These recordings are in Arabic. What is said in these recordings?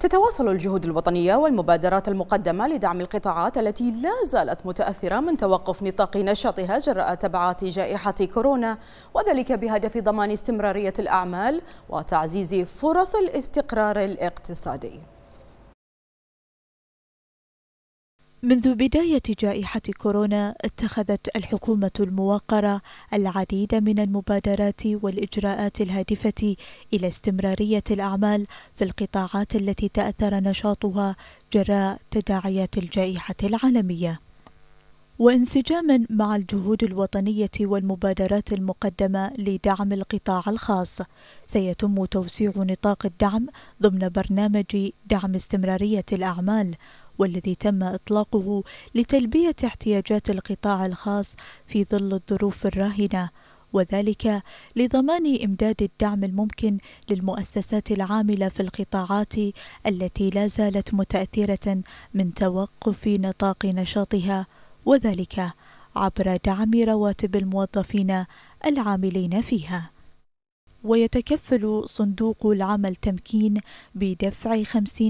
تتواصل الجهود الوطنية والمبادرات المقدمة لدعم القطاعات التي لا زالت متأثرة من توقف نطاق نشاطها جراء تبعات جائحة كورونا وذلك بهدف ضمان استمرارية الأعمال وتعزيز فرص الاستقرار الاقتصادي منذ بداية جائحة كورونا اتخذت الحكومة الموقرة العديد من المبادرات والإجراءات الهادفة إلى استمرارية الأعمال في القطاعات التي تأثر نشاطها جراء تداعيات الجائحة العالمية. وانسجاما مع الجهود الوطنية والمبادرات المقدمة لدعم القطاع الخاص، سيتم توسيع نطاق الدعم ضمن برنامج دعم استمرارية الأعمال والذي تم إطلاقه لتلبية احتياجات القطاع الخاص في ظل الظروف الراهنة وذلك لضمان إمداد الدعم الممكن للمؤسسات العاملة في القطاعات التي لا زالت متأثرة من توقف نطاق نشاطها وذلك عبر دعم رواتب الموظفين العاملين فيها ويتكفل صندوق العمل تمكين بدفع 50%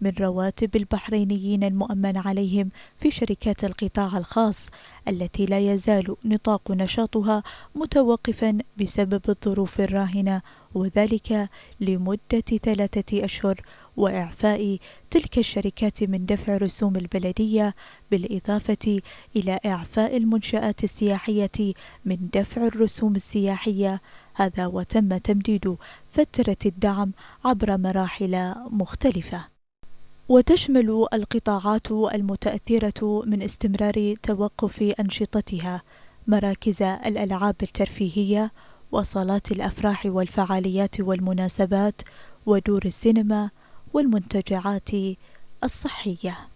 من رواتب البحرينيين المؤمن عليهم في شركات القطاع الخاص التي لا يزال نطاق نشاطها متوقفا بسبب الظروف الراهنة وذلك لمدة ثلاثة أشهر وإعفاء تلك الشركات من دفع رسوم البلدية بالإضافة إلى إعفاء المنشآت السياحية من دفع الرسوم السياحية هذا وتم تمديد فترة الدعم عبر مراحل مختلفة وتشمل القطاعات المتأثرة من استمرار توقف أنشطتها مراكز الألعاب الترفيهية وصالات الأفراح والفعاليات والمناسبات ودور السينما والمنتجعات الصحيه